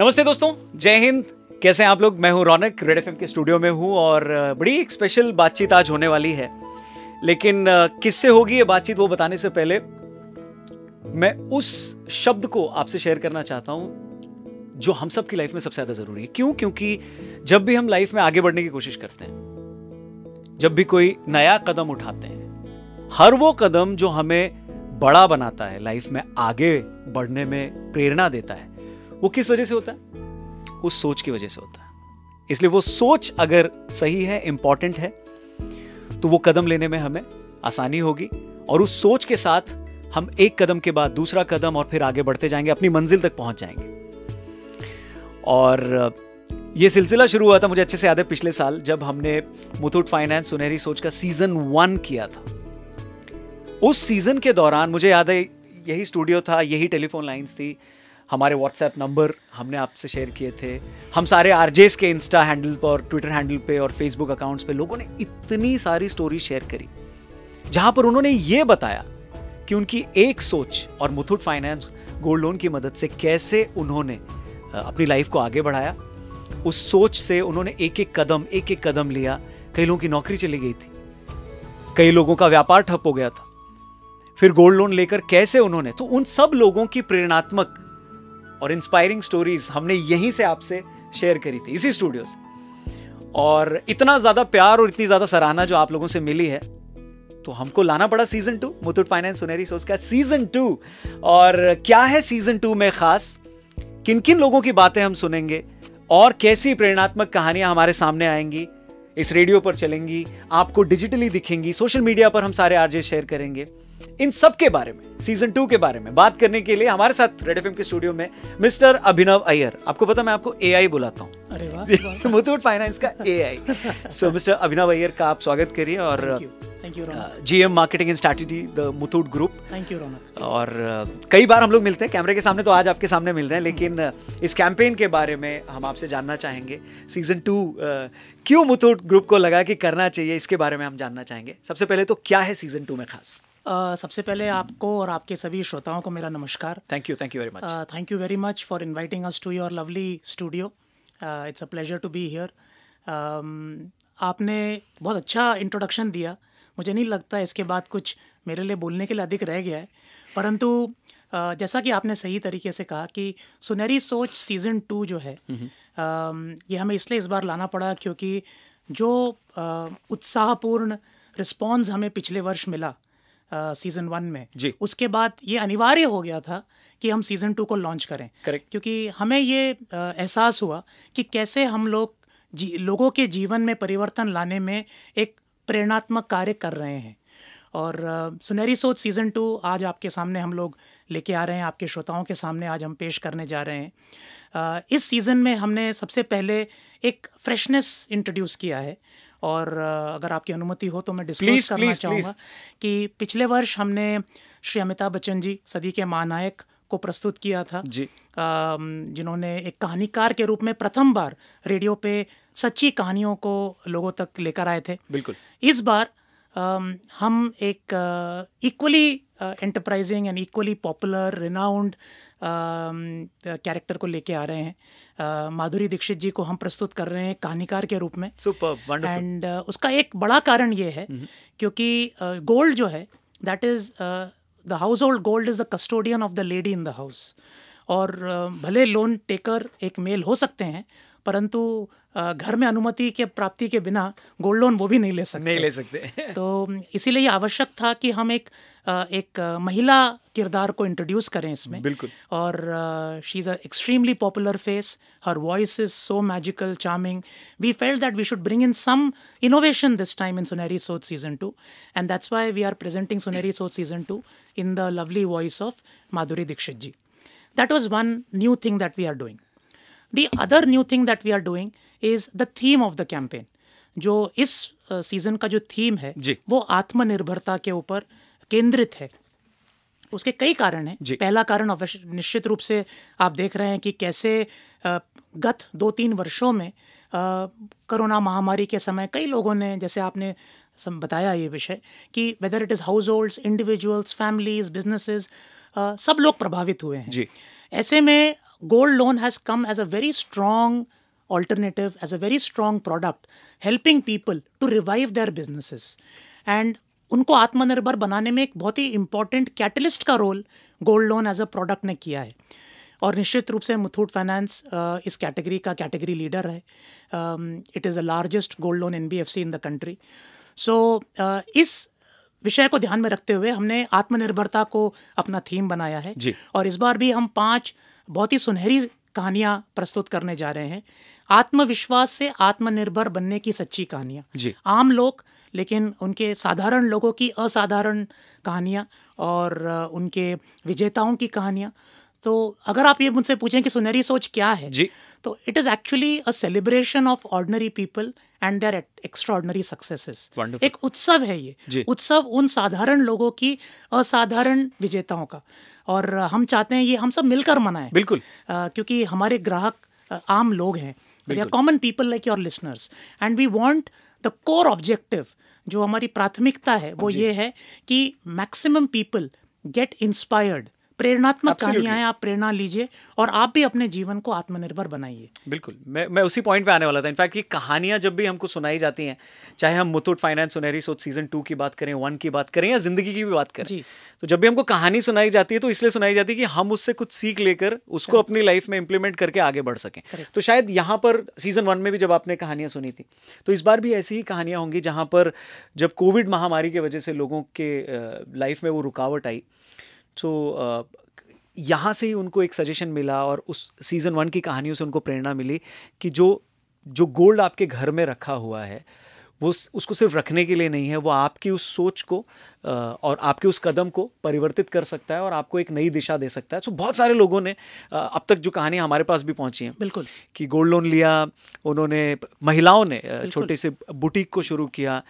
नमस्ते दोस्तों जय हिंद कैसे हैं आप लोग मैं हूं रौनक रेड एफ के स्टूडियो में हूं और बड़ी एक स्पेशल बातचीत आज होने वाली है लेकिन किससे होगी ये बातचीत वो बताने से पहले मैं उस शब्द को आपसे शेयर करना चाहता हूं जो हम सब की लाइफ में सबसे ज़्यादा ज़रूरी है क्यों क्योंकि जब भी हम लाइफ में आगे बढ़ने की कोशिश करते हैं जब भी कोई नया कदम उठाते हैं हर वो कदम जो हमें बड़ा बनाता है लाइफ में आगे बढ़ने में प्रेरणा देता है वो किस वजह से होता है उस सोच की वजह से होता है इसलिए वो सोच अगर सही है इंपॉर्टेंट है तो वो कदम लेने में हमें आसानी होगी और उस सोच के साथ हम एक कदम के बाद दूसरा कदम और फिर आगे बढ़ते जाएंगे अपनी मंजिल तक पहुंच जाएंगे और ये सिलसिला शुरू हुआ था मुझे अच्छे से याद है पिछले साल जब हमने मुथूट फाइनेंस सुनहरी सोच का सीजन वन किया था उस सीजन के दौरान मुझे याद है यही स्टूडियो था यही टेलीफोन लाइंस थी हमारे व्हाट्सएप नंबर हमने आपसे शेयर किए थे हम सारे आरजेस के इंस्टा हैंडल पर और ट्विटर हैंडल पे और फेसबुक अकाउंट्स पे लोगों ने इतनी सारी स्टोरी शेयर करी जहां पर उन्होंने ये बताया कि उनकी एक सोच और मुथुट फाइनेंस गोल्ड लोन की मदद से कैसे उन्होंने अपनी लाइफ को आगे बढ़ाया उस सोच से उन्होंने एक एक कदम एक एक कदम लिया कई लोगों की नौकरी चली गई थी कई लोगों का व्यापार ठप हो गया था फिर गोल्ड लोन लेकर कैसे उन्होंने तो उन सब लोगों की प्रेरणात्मक और इंस्पायरिंग स्टोरीज हमने यहीं से आपसे शेयर करी थी इसी स्टूडियो से और इतना ज़्यादा प्यार और इतनी ज़्यादा सराहना जो आप लोगों से मिली है तो हमको लाना पड़ा season two Muthoot finance Sunehri सोच का सीजन टू और क्या है सीजन टू में खास किन किन लोगों की बातें हम सुनेंगे और कैसी प्रेरणात्मक कहानियां हमारे सामने आएंगी इस रेडियो पर चलेंगी आपको डिजिटली दिखेंगी सोशल मीडिया पर हम सारे आरजे शेयर करेंगे इन सब के बारे में सीजन टू के बारे में बात करने के लिए हमारे साथ रेड एफ़एम के स्टूडियो में मिस्टर अभिनव अय्यर आपको पता मैं आपको एआई बुलाता हूँ मुथूट फाइनेंस का AI so mister Abhinav Iyer का आप स्वागत करिए और thank G M marketing and strategy the Muthoot group thank you Raunak और uh, कई बार हम लोग मिलते हैं कैमरे के सामने तो आज आपके सामने मिल रहे हैं लेकिन uh, इस कैंपेन के बारे में हम आपसे जानना चाहेंगे सीजन टू uh, क्यों मुथूट ग्रुप को लगा कि करना चाहिए इसके बारे में हम जानना चाहेंगे सबसे पहले तो क्या है सीजन टू में खास सबसे पहले आपको और आपके सभी श्रोताओं को मेरा नमस्कार thank you thank you very much thank you very much for inviting us to your lovely studio it's a pleasure to be here आपने बहुत अच्छा इंट्रोडक्शन दिया मुझे नहीं लगता इसके बाद कुछ मेरे लिए बोलने के लिए अधिक रह गया है परंतु uh, जैसा कि आपने सही तरीके से कहा कि सुनहरी सोच सीज़न टू जो है mm-hmm. uh, ये हमें इसलिए इस बार लाना पड़ा क्योंकि जो उत्साहपूर्ण रिस्पॉन्स हमें पिछले वर्ष मिला सीजन वन में जी उसके बाद ये अनिवार्य हो गया था कि हम सीजन टू को लॉन्च करें करेक्ट क्योंकि हमें ये एहसास हुआ कि कैसे हम लोग जी लोगों के जीवन में परिवर्तन लाने में एक प्रेरणात्मक कार्य कर रहे हैं और सुनहरी सोच सीज़न टू आज आपके सामने हम लोग लेके आ रहे हैं आपके श्रोताओं के सामने आज हम पेश करने जा रहे हैं इस सीज़न में हमने सबसे पहले एक फ्रेशनेस इंट्रोड्यूस किया है और अगर आपकी अनुमति हो तो मैं डिस्कस करना चाहूँगा कि पिछले वर्ष हमने श्री अमिताभ बच्चन जी सदी के महानायक को प्रस्तुत किया था जी जिन्होंने एक कहानीकार के रूप में प्रथम बार रेडियो पे सच्ची कहानियों को लोगों तक लेकर आए थे बिल्कुल इस बार Um, हम एक equally enterprising and equally popular renowned character को लेके आ रहे हैं uh, माधुरी दीक्षित जी को हम प्रस्तुत कर रहे हैं कहानीकार के रूप में सुपर एंड uh, उसका एक बड़ा कारण ये है mm-hmm. क्योंकि गोल्ड uh, जो है that is the household gold is the custodian of the lady in the house और भले लोन टेकर एक मेल हो सकते हैं परंतु घर में अनुमति के प्राप्ति के बिना गोल्ड लोन वो भी नहीं ले सकते नहीं ले सकते तो इसीलिए आवश्यक था कि हम एक एक महिला किरदार को इंट्रोड्यूस करें इसमें बिल्कुल और she is a extremely popular face her voice is so magical charming we felt that we should bring in some innovation this time in Sunehri Soch season two and that's why we are presenting Sunehri Soch season two in the lovely voice of Madhuri Dixit ji that was one new thing that we are doing the other new thing that we are doing is the theme of the campaign जो इस season का जो theme है वो आत्मनिर्भरता के ऊपर केंद्रित है उसके कई कारण हैं पहला कारण अवश्य निश्चित रूप से आप देख रहे हैं कि कैसे गत दो तीन वर्षों में कोरोना महामारी के समय कई लोगों ने जैसे आपने सम बताया ये विषय कि whether it is households individuals families businesses सब लोग प्रभावित हुए हैं जी ऐसे में gold loan has come as a very strong alternative, as a very strong product, helping people to revive their businesses. And उनको आत्मनिर्भर बनाने में एक बहुत ही इम्पॉर्टेंट कैटलिस्ट का role gold loan as a product ने किया है और निश्चित रूप से मुथूट फाइनेंस इस कैटेगरी का कैटेगरी लीडर है it is the largest gold loan N B F C in the country so इस विषय को ध्यान में रखते हुए हमने आत्मनिर्भरता को अपना थीम बनाया है जी। और इस बार भी हम पाँच बहुत ही सुनहरी कहानियां प्रस्तुत करने जा रहे हैं आत्मविश्वास से आत्मनिर्भर बनने की सच्ची कहानियां आम लोग लेकिन उनके साधारण लोगों की असाधारण कहानियां और उनके विजेताओं की कहानियां तो अगर आप ये मुझसे पूछें कि सुनहरी सोच क्या है जी तो it is actually a celebration of ordinary people and at extraordinary successes एक उत्सव है ये उत्सव उन साधारण लोगों की असाधारण विजेताओं का और हम चाहते हैं ये हम सब मिलकर मनाएं बिल्कुल आ, क्योंकि हमारे ग्राहक आम लोग हैं they are common people like your listeners and we want the core objective जो हमारी प्राथमिकता है वो ये है कि मैक्सिमम पीपल गेट इंस्पायर्ड प्रेरणात्मक कहानियां हैं आप प्रेरणा लीजिए और आप भी अपने जीवन को आत्मनिर्भर बनाइए बिल्कुल मैं मैं उसी पॉइंट पे आने वाला था इनफैक्ट ये कहानियां जब भी हमको सुनाई जाती हैं चाहे हम Muthoot finance Sunehri Soch season to की बात करें वन की बात करें या जिंदगी की भी बात करें तो जब भी हमको कहानी सुनाई जाती है तो इसलिए सुनाई जाती है कि हम उससे कुछ सीख लेकर उसको अपनी लाइफ में इंप्लीमेंट करके आगे बढ़ सकें तो शायद यहाँ पर सीजन वन में भी जब आपने कहानियां सुनी थी तो इस बार भी ऐसी ही कहानियां होंगी जहाँ पर जब कोविड महामारी की वजह से लोगों के लाइफ में वो रुकावट आई सो तो, यहाँ से ही उनको एक सजेशन मिला और उस सीज़न वन की कहानियों से उनको प्रेरणा मिली कि जो जो गोल्ड आपके घर में रखा हुआ है वो उसको सिर्फ रखने के लिए नहीं है वो आपकी उस सोच को और आपके उस कदम को परिवर्तित कर सकता है और आपको एक नई दिशा दे सकता है सो बहुत सारे लोगों ने अब तक जो कहानियाँ हमारे पास भी पहुँची हैं बिल्कुल कि गोल्ड लोन लिया उन्होंने महिलाओं ने छोटे से बुटीक को शुरू किया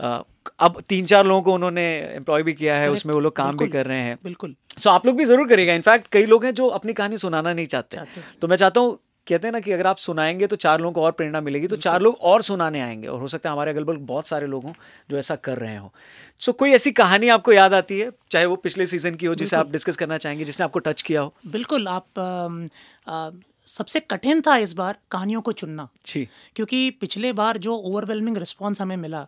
अब तीन चार लोगों को उन्होंने एम्प्लॉय भी किया है उसमें वो लोग काम भी कर रहे हैं बिल्कुल सो आप लोग भी ज़रूर करेगा इनफैक्ट कई लोग हैं जो अपनी कहानी सुनाना नहीं चाहते तो मैं चाहता हूँ कहते हैं ना कि अगर आप सुनाएंगे तो चार लोगों को और प्रेरणा मिलेगी तो चार लोग और सुनाने आएंगे और हो सकता है हमारे अगल बगल बहुत सारे लोग हों जो ऐसा कर रहे हो सो so, कोई ऐसी कहानी आपको याद आती है चाहे वो पिछले सीजन की हो जिसे आप डिस्कस करना चाहेंगे जिसने आपको टच किया हो बिल्कुल आप आ, आ, सबसे कठिन था इस बार कहानियों को चुनना जी क्योंकि पिछले बार जो ओवरवेलमिंग रिस्पॉन्स हमें मिला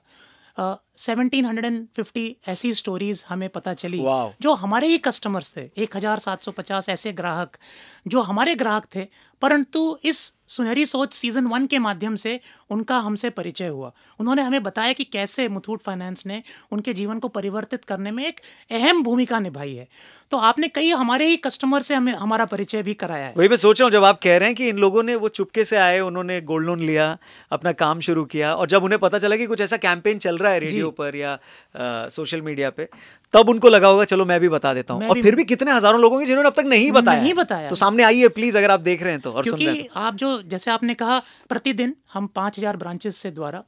सेवनटीन हंड्रेड एंड फिफ्टी ऐसी स्टोरीज हमें पता चली जो हमारे ही कस्टमर्स थे एक हजार सात सौ पचास ऐसे ग्राहक जो हमारे ग्राहक थे परंतु इस सुनहरी सोच सीजन वन के माध्यम से उनका हमसे परिचय हुआ उन्होंने हमें बताया कि कैसे मुथूट फाइनेंस ने उनके जीवन को परिवर्तित करने में एक अहम भूमिका निभाई है तो आपने कई हमारे ही कस्टमर से हमें हमारा परिचय भी कराया है वही मैं सोच रहा हूँ जब आप कह रहे हैं कि इन लोगों ने वो चुपके से आए उन्होंने गोल्ड लोन लिया अपना काम शुरू किया और जब उन्हें पता चला कि कुछ ऐसा कैंपेन चल रहा है रेडियो पर या आ, सोशल मीडिया पे तब उनको लगा होगा चलो मैं भी बता देता हूँ और फिर भी कितने हजारों लोगों के जिन्होंने अब तक नहीं बताया नहीं बताया तो सामने आई है प्लीज अगर आप देख रहे हैं तो और क्योंकि सुन तो। आप जो जैसे आपने कहा प्रतिदिन हम पांच हजार ब्रांचेस से द्वारा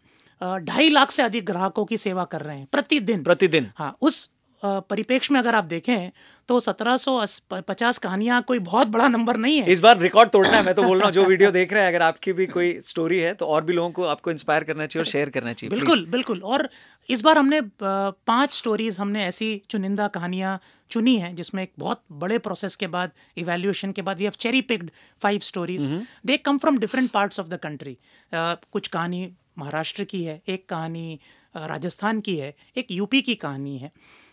ढाई लाख से अधिक ग्राहकों की सेवा कर रहे हैं प्रतिदिन प्रतिदिन हाँ उस परिपेक्ष में अगर आप देखें तो 1750 कहानियां कोई बहुत बड़ा नंबर नहीं है इस बार रिकॉर्ड तोड़ना है मैं तो बोल रहा हूँ जो वीडियो देख रहे हैं अगर आपकी भी कोई स्टोरी है तो और भी लोगों को आपको इंस्पायर करना चाहिए और शेयर करना चाहिए बिल्कुल बिल्कुल और इस बार हमने पांच स्टोरीज हमने ऐसी चुनिंदा कहानियां चुनी है जिसमें एक बहुत बड़े प्रोसेस के बाद इवेल्युएशन के बाद we have cherry picked five stories they come from different parts of the country कुछ कहानी महाराष्ट्र की है एक कहानी राजस्थान की है एक यूपी की कहानी है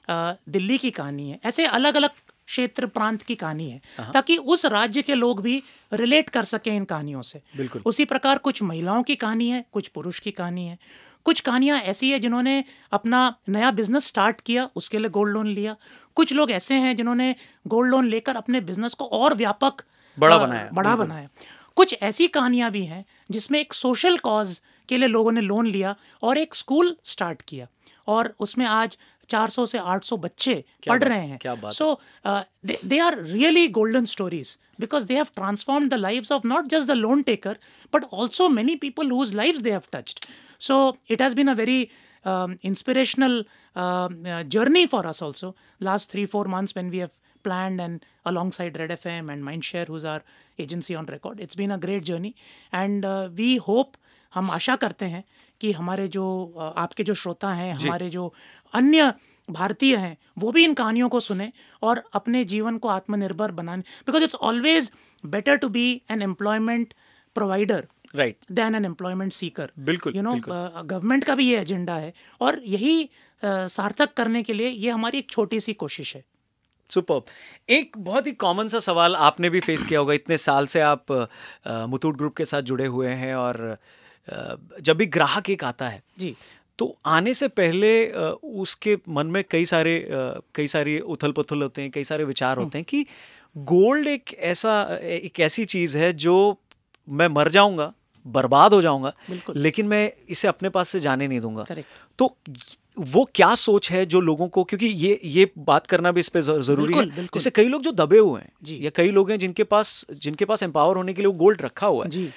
दिल्ली की कहानी है ऐसे अलग अलग क्षेत्र प्रांत की कहानी है हाँ। ताकि उस राज्य के लोग भी रिलेट कर सकें इन कहानियों से बिल्कुल उसी प्रकार कुछ महिलाओं की कहानी है कुछ पुरुष की कहानी है कुछ कहानियाँ ऐसी है जिन्होंने अपना नया बिजनेस स्टार्ट किया उसके लिए गोल्ड लोन लिया कुछ लोग ऐसे हैं जिन्होंने गोल्ड लोन लेकर अपने बिजनेस को और व्यापक बड़ा बनाया बड़ा बनाया कुछ ऐसी कहानियां भी हैं जिसमें एक सोशल कॉज के लिए लोगों ने लोन लिया और एक स्कूल स्टार्ट किया और उसमें आज चार सौ से आठ सौ बच्चे पढ़ रहे हैं so they are really golden stories because they have transform the life of not just the loan taker but also many people whose life they have touched so it has been a very inspirational journey for us also last three four months when we have plan and alongside Red F M and Mindshare who are agency on record it's been a great journey and we hope हम आशा करते हैं कि हमारे जो आपके जो श्रोता हैं हमारे जो अन्य भारतीय हैं वो भी इन कहानियों को सुने और अपने जीवन को आत्मनिर्भर बनाने because it's always better to be an employment provider right than an employment seeker बिल्कुल यू नो गवर्नमेंट का भी ये एजेंडा है और यही uh, सार्थक करने के लिए ये हमारी एक छोटी सी कोशिश है सुपर एक बहुत ही कॉमन सा सवाल आपने भी फेस किया होगा इतने साल से आप मुथूट ग्रुप के साथ जुड़े हुए हैं और uh, जब भी ग्राहक एक आता है जी तो आने से पहले उसके मन में कई सारे कई सारी उथल पुथल होते हैं कई सारे विचार होते हम्म। हैं कि गोल्ड एक ऐसा एक ऐसी चीज़ है जो मैं मर जाऊंगा बर्बाद हो जाऊंगा लेकिन मैं इसे अपने पास से जाने नहीं दूंगा तो वो क्या सोच है जो लोगों को क्योंकि ये ये बात करना भी इस पर जरूरी बिल्कुल, है बिल्कुल। जैसे कई लोग जो दबे हुए हैं या कई लोग हैं जिनके पास जिनके पास एम्पावर होने के लिए वो गोल्ड रखा हुआ है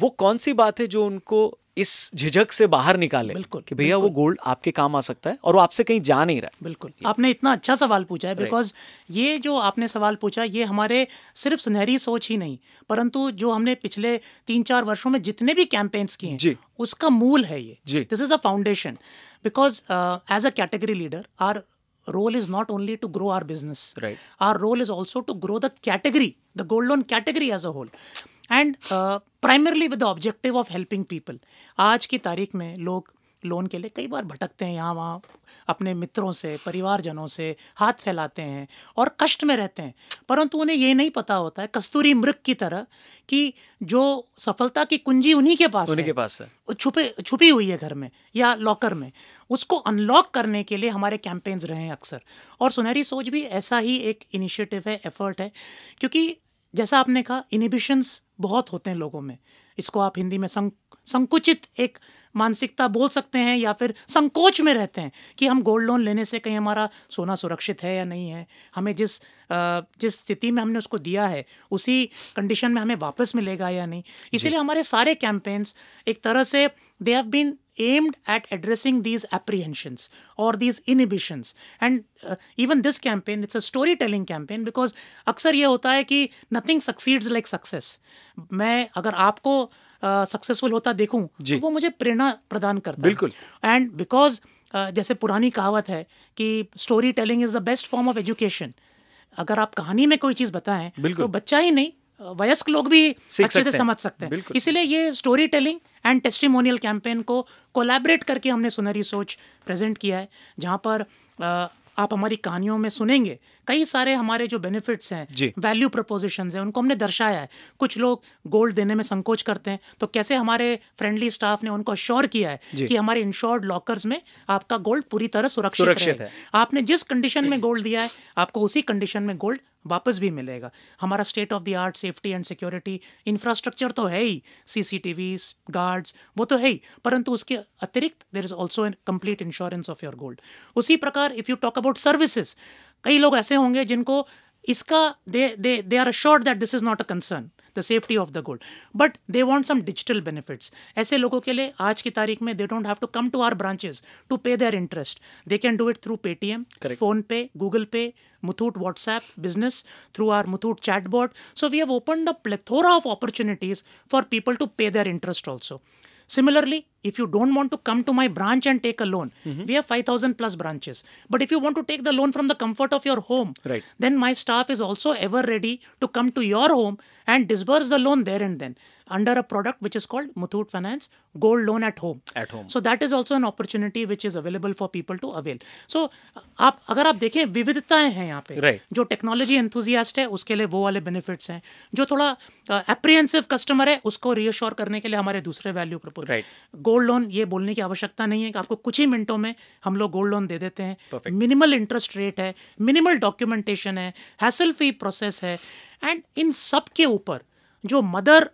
वो कौन सी बात है जो उनको इस झिझक से बाहर निकाले बिल्कुल कि भैया वो गोल्ड आपके काम आ सकता है और वो आपसे कहीं जा नहीं रहा बिल्कुल आपने इतना अच्छा सवाल पूछा है बिकॉज ये जो आपने सवाल पूछा ये हमारे सिर्फ सुनहरी सोच ही नहीं परंतु जो हमने पिछले तीन चार वर्षों में जितने भी कैंपेन्स किए जी उसका मूल है ये this is a foundation because as a category leader our role is not only to grow our business right our role is also to grow the category the gold loan category as a whole and primarily with the objective of helping people आज की तारीख में लोग loan के लिए कई बार भटकते हैं यहाँ वहाँ अपने मित्रों से परिवारजनों से हाथ फैलाते हैं और कष्ट में रहते हैं परंतु उन्हें ये नहीं पता होता है कस्तूरी मृग की तरह कि जो सफलता की कुंजी उन्हीं के पास उन्हीं के पास है छुपे छुपी हुई है घर में या लॉकर में उसको अनलॉक करने के लिए हमारे कैंपेन्स रहे हैं अक्सर और सुनहरी सोच भी ऐसा ही एक इनिशिएटिव है एफर्ट है क्योंकि जैसा आपने कहा इनिबिशंस बहुत होते हैं लोगों में इसको आप हिंदी में संक, संकुचित एक मानसिकता बोल सकते हैं या फिर संकोच में रहते हैं कि हम गोल्ड लोन लेने से कहीं हमारा सोना सुरक्षित है या नहीं है हमें जिस जिस स्थिति में हमने उसको दिया है उसी कंडीशन में हमें वापस मिलेगा या नहीं इसीलिए हमारे सारे कैंपेन्स एक तरह से they have been aimed at addressing these apprehensions or these inhibitions and uh, even this campaign it's a storytelling campaign because अक्सर ये होता है कि nothing succeeds like success मैं अगर आपको सक्सेसफुल uh, होता देखूं तो वो मुझे प्रेरणा प्रदान करता बिल्कुल एंड बिकॉज uh, जैसे पुरानी कहावत है कि storytelling is the best form of education अगर आप कहानी में कोई चीज़ बताएं तो बच्चा ही नहीं वयस्क लोग भी अच्छे से समझ सकते हैं इसीलिए ये storytelling and testimonial campaign को कोलैबोरेट करके हमने सुनहरी सोच प्रेजेंट किया है जहाँ पर आप हमारी कहानियों में सुनेंगे कई सारे हमारे जो बेनिफिट्स हैं वैल्यू प्रपोजिशन हैं उनको हमने दर्शाया है कुछ लोग गोल्ड देने में संकोच करते हैं तो कैसे हमारे फ्रेंडली स्टाफ ने उनको श्योर किया है कि हमारे इंश्योर्ड लॉकर्स में आपका गोल्ड पूरी तरह सुरक्षित, सुरक्षित है आपने जिस कंडीशन में गोल्ड दिया है आपको उसी कंडीशन में गोल्ड वापस भी मिलेगा हमारा state of the art safety and security infrastructure तो है ही सीसीटीवी गार्ड्स वो तो है ही परंतु उसके अतिरिक्त there is also an complete insurance of your gold उसी प्रकार if you talk about services कई लोग ऐसे होंगे जिनको इसका they they they are assured that this is not a concern the safety of the gold but they want some digital benefits ऐसे लोगों के लिए आज की तारीख में they don't have to come to our branches to pay their interest they can do it through Paytm PhonePe Google Pay Muthoot WhatsApp business through our Muthoot chatbot so we have open the plethora of opportunities for people to pay their interest also similarly if you don't want to come to my branch and take a loan mm-hmm. we have 5000 plus branches but if you want to take the loan from the comfort of your home right. then my staff is also ever ready to come to your home and disburse the loan there and then under a product which is called Muthoot Finance Gold Loan at Home. At home. So that is also an opportunity which is available for people to avail. So आप अगर आप देखें विविधताएं हैं यहाँ पे right. jo technology enthusiast है uske लिए वो benefits. बेनिफिट्स हैं जो थोड़ा अप्रिहेंसिव uh, कस्टमर है उसको रीअश्योर करने के right. गोल्ड लोन ये बोलने की आवश्यकता नहीं है कि आपको कुछ ही मिनटों में हम लोग गोल्ड लोन दे देते हैं मिनिमल इंटरेस्ट रेट है मिनिमल डॉक्यूमेंटेशन है हैसल फ्री प्रोसेस है एंड इन सब के ऊपर जो मदर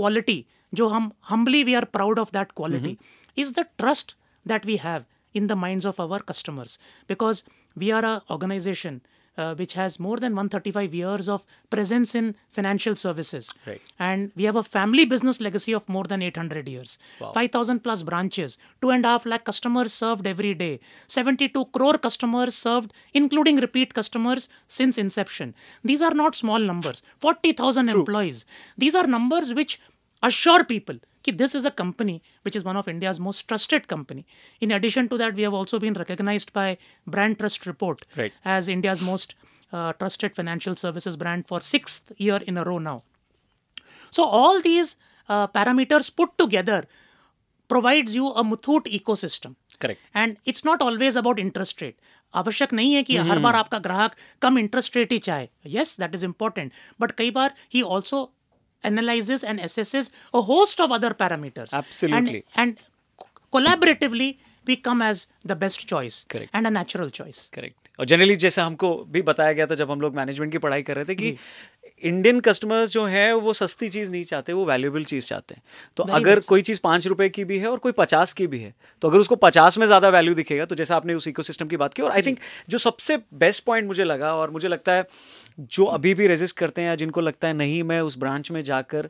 क्वालिटी जो हम humbly we are proud of that quality is the trust that we have in the mind of our customers because we are a organization uh, which has more than 135 years of presence in financial services. Right. And we have a family business legacy of more than 800 years. Wow. 5,000 plus branches, 2.5 lakh customers served every day, 72 crore customers served, including repeat customers, since inception. These are not small numbers. 40,000 employees. These are numbers which assure people कि this is a company which is one of India's most trusted company. In addition to that, we have also been recognized by Brand Trust Report as India's most uh, trusted financial services brand for sixth year in a row now. So all these uh, parameters put together provides you a Muthoot ecosystem. Correct. And it's not always about interest rate. आवश्यक नहीं है कि हर बार आपका ग्राहक कम interest rate ही चाहे yes that is important कई बार he also analyzes and assesses a host of other parameters. Absolutely. And, and collaboratively, we come as the best choice Correct. and a natural choice. Correct. और generally जैसा हमको भी बताया गया था जब हम लोग मैनेजमेंट की पढ़ाई कर रहे थे कि इंडियन कस्टमर्स जो हैं वो सस्ती चीज़ नहीं चाहते वो वैल्यूबल चीज़ चाहते हैं तो अगर कोई चीज़ पाँच रुपये की भी है और कोई पचास की भी है तो अगर उसको पचास में ज़्यादा वैल्यू दिखेगा तो जैसा आपने उस इको की बात की और आई थिंक जो सबसे बेस्ट पॉइंट मुझे लगा और मुझे लगता है जो अभी भी रेजिस्ट करते हैं या जिनको लगता है नहीं मैं उस ब्रांच में जाकर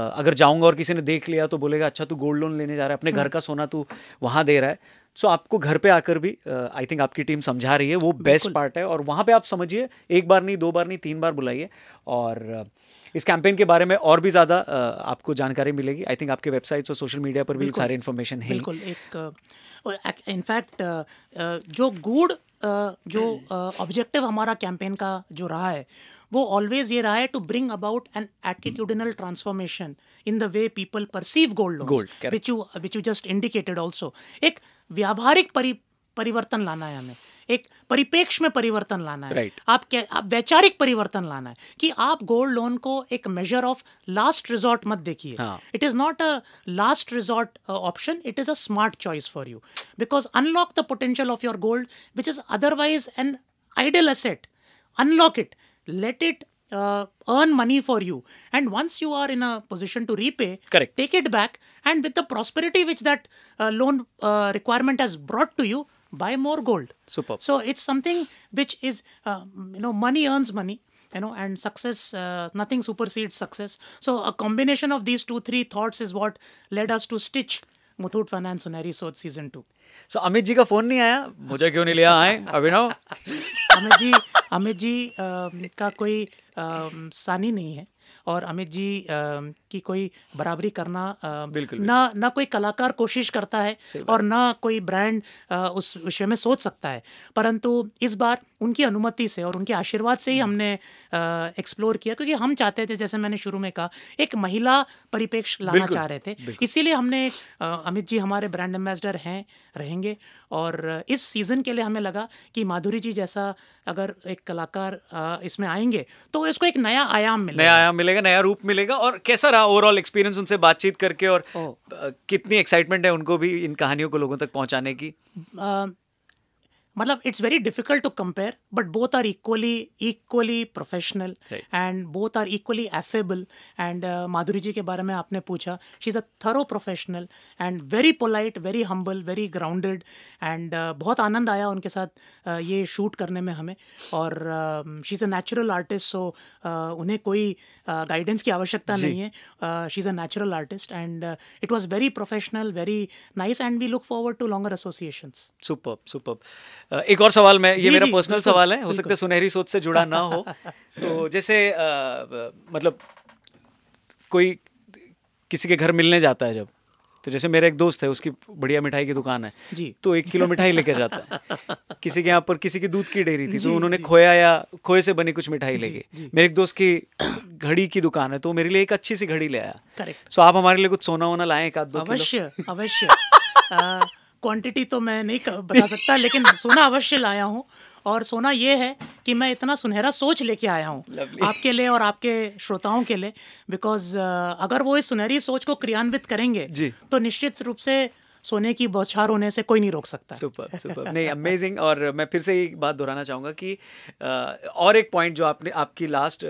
अगर जाऊंगा और किसी ने देख लिया तो बोलेगा अच्छा तू गोल्ड लोन लेने जा रहा है अपने घर हाँ। का सोना तू वहाँ दे रहा है सो so, आपको घर पे आकर भी आई थिंक आपकी टीम समझा रही है वो बेस्ट पार्ट है और वहाँ पे आप समझिए एक बार नहीं दो बार नहीं तीन बार बुलाइए और इस कैंपेन के बारे में और भी ज़्यादा आपको जानकारी मिलेगी आई थिंक आपके वेबसाइट्स और सोशल मीडिया पर भी सारे इन्फॉर्मेशन है बिल्कुल एक इनफैक्ट जो गुड जो ऑब्जेक्टिव हमारा कैंपेन का जो रहा है वो ऑलवेज ये रहा है to bring about an attitudinal transformation in the way people perceive gold gold which you which you just indicated also एक व्यावहारिक परि, परिवर्तन लाना है हमें एक परिपेक्ष में परिवर्तन लाना है right. आप, आप वैचारिक परिवर्तन लाना है कि आप गोल्ड लोन को एक मेजर ऑफ लास्ट रिजॉर्ट मत देखिए it is not a last resort option it is a smart choice for you because unlock the potential of your gold which is otherwise an idle asset unlock it let it uh, earn money for you and once you are in a position to repay correct take it back and with the prosperity which that uh, loan uh, requirement has brought to you buy more gold super so it's something which is um, you know money earns money you know and success uh, nothing supersedes success so a combination of these two three thoughts is what led us to stitch Muthoot finance Sunehri Soch season two so Amit ji का phone नहीं आया मुझे क्यों नहीं लिया आए अभिनव अमित जी अमित जी का कोई सानी नहीं है और अमित जी कि कोई बराबरी करना बिल्कुल ना ना कोई कलाकार कोशिश करता है और ना कोई ब्रांड उस विषय में सोच सकता है परंतु इस बार उनकी अनुमति से और उनके आशीर्वाद से ही हम्म। हमने एक्सप्लोर किया क्योंकि हम चाहते थे जैसे मैंने शुरू में कहा एक महिला परिपेक्ष लाना चाह रहे थे इसीलिए हमने अमित जी हमारे ब्रांड एम्बेसडर हैं रहेंगे और इस सीज़न के लिए हमें लगा कि माधुरी जी जैसा अगर एक कलाकार इसमें आएंगे तो इसको एक नया आयाम मिलेगा नया आयाम मिलेगा नया रूप मिलेगा और कैसा था ओवरऑल एक्सपीरियंस उनसे बातचीत करके और oh. कितनी एक्साइटमेंट है उनको भी इन कहानियों को लोगों तक पहुंचाने की मतलब it's very difficult to compare but both are equally equally professional and both are equally affable and Madhuri ji के बारे में आपने पूछा she is a thorough professional and very polite very humble very grounded and बहुत आनंद आया उनके साथ uh, ये शूट करने में हमें और she is a natural artist so उन्हें कोई uh, गाइडेंस की आवश्यकता नहीं है she is a natural artist and it was very professional very nice and we look forward to longer association super super एक और सवाल मैं ये मेरा पर्सनल सवाल है हो सकता है सुनहरी सोच से जुड़ा ना हो तो जैसे मतलब कोई किसी के घर मिलने जाता है जब तो जैसे मेरा एक दोस्त है उसकी बढ़िया मिठाई की दुकान है जी तो एक किलो मिठाई लेकर जाता है किसी के यहाँ पर किसी की दूध की डेयरी थी तो उन्होंने खोया या खोए से बनी कुछ मिठाई लेके मेरे एक दोस्त की घड़ी की दुकान है तो मेरे लिए एक अच्छी सी घड़ी ले आया करेक्ट सो आप हमारे लिए कुछ सोना वोना लाए एक आध अवश्य अवश्य क्वांटिटी तो मैं नहीं बता सकता लेकिन सोना अवश्य लाया हूँ और सोना ये है कि मैं इतना सुनहरा सोच लेके आया हूँ आपके लिए और आपके श्रोताओं के लिए बिकॉज uh, अगर वो इस सुनहरी सोच को क्रियान्वित करेंगे तो निश्चित रूप से सोने की बौछार होने से कोई नहीं रोक सकता सुपर सुपर नहीं अमेजिंग और मैं फिर से एक बात दोहराना चाहूँगा कि और एक पॉइंट जो आपने आपकी लास्ट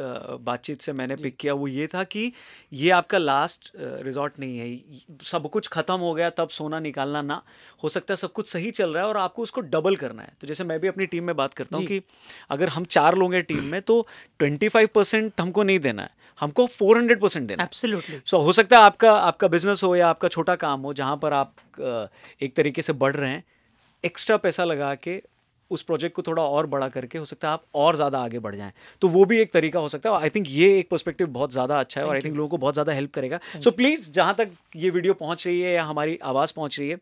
बातचीत से मैंने पिक किया वो ये था कि ये आपका लास्ट रिजॉर्ट नहीं है सब कुछ ख़त्म हो गया तब सोना निकालना ना हो सकता है सब कुछ सही चल रहा है और आपको उसको डबल करना है तो जैसे मैं भी अपनी टीम में बात करता हूँ कि अगर हम चार लोग हैं टीम में तो ट्वेंटी हमको नहीं देना है हमको फोर परसेंट देना है सो so, हो सकता है आपका आपका बिजनेस हो या आपका छोटा काम हो जहाँ पर आप एक तरीके से बढ़ रहे हैं एक्स्ट्रा पैसा लगा के उस प्रोजेक्ट को थोड़ा और बड़ा करके हो सकता है आप और ज़्यादा आगे बढ़ जाएं तो वो भी एक तरीका हो सकता है आई थिंक ये एक पर्सपेक्टिव बहुत ज़्यादा अच्छा है और आई थिंक लोगों को बहुत ज़्यादा हेल्प करेगा सो प्लीज़ जहाँ तक ये वीडियो पहुँच रही है या हमारी आवाज़ पहुँच रही है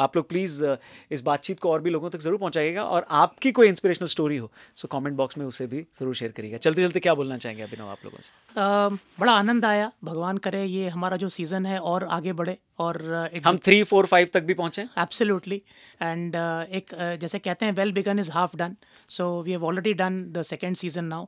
आप लोग प्लीज़ uh, इस बातचीत को और भी लोगों तक ज़रूर पहुँचाइएगा और आपकी कोई इंस्पिरेशनल स्टोरी हो सो कॉमेंट बॉक्स में उसे भी ज़रूर शेयर करिएगा चलते चलते क्या बोलना चाहेंगे अभिनव आप लोगों से बड़ा आनंद आया भगवान करे ये हमारा जो सीज़न है और आगे बढ़े और uh, हम थ्री फोर फाइव तक भी पहुँचें एब्सोल्युटली एंड एक uh, जैसे कहते हैं well big gun is half done so we have already done the second season now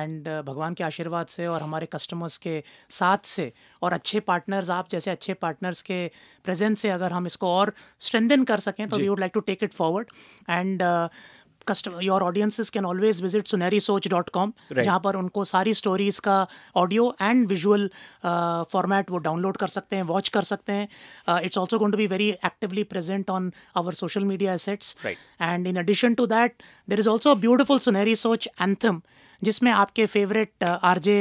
and uh, भगवान के आशीर्वाद से और हमारे कस्टमर्स के साथ से और अच्छे पार्टनर्स आप जैसे अच्छे पार्टनर्स के प्रेजेंस से अगर हम इसको और स्ट्रेंदन कर सकें तो we would like to take it forward and customer your audiences can always visit Sunehri Soch dot com जहाँ पर उनको सारी स्टोरीज का ऑडियो एंड विजुअल फॉर्मेट वो डाउनलोड कर सकते हैं वॉच कर सकते हैं it's also going to be very actively present on our social media assets and in addition to that there is also beautiful Sunehri Soch anthem जिसमें आपके favourite R J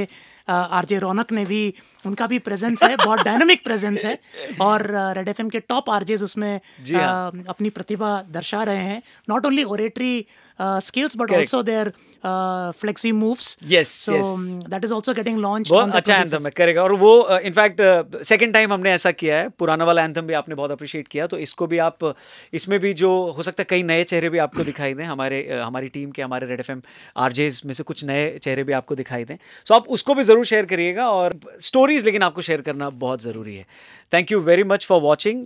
RJ Raunak ने भी उनका भी प्रेजेंस है बहुत डायनामिक प्रेजेंस है और रेड एफ के टॉप आरजेज उसमें आ, हाँ। अपनी प्रतिभा दर्शा रहे हैं not only oratory Uh, skills, but Correct. also their uh, flexi moves. Yes, so, yes. Um, that is also getting launched. अच्छा एंथम है करेगा और वो इनफैक्ट सेकेंड टाइम हमने ऐसा किया है पुराना वाला एंथम भी आपने बहुत अप्रिशिएट किया तो इसको भी आप uh, इसमें भी जो हो सकता है कई नए चेहरे भी आपको दिखाई दें हमारे uh, हमारी टीम के हमारे रेड एफ एम आरजेज में से कुछ नए चेहरे भी आपको दिखाई दें सो so, आप उसको भी ज़रूर शेयर करिएगा और स्टोरीज लेकिन आपको शेयर करना बहुत ज़रूरी है thank you very much for watching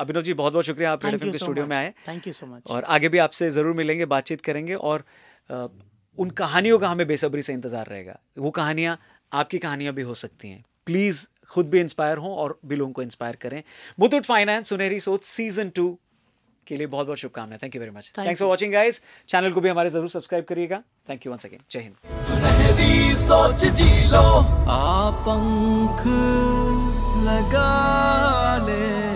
Abhinav ji बहुत बहुत शुक्रिया आप रेड के स्टूडियो में आए थैंक यू सो मच और आगे भी आपसे ज़रूर मिलेंगे बातचीत करेंगे और उन कहानियों का हमें बेसब्री से इंतज़ार रहेगा वो कहानियाँ आपकी कहानियाँ भी हो सकती हैं प्लीज़ खुद भी इंस्पायर हों और भी लोगों को इंस्पायर करें Muthoot finance Sunehri Soch season to के लिए बहुत बहुत शुभकामनाएं thank you very much thanks for watching guys channel को भी हमारे जरूर सब्सक्राइब करिएगा थैंक यू वंस अगेन जय हिंद सुनहरी सोच जी लो आप लगा ले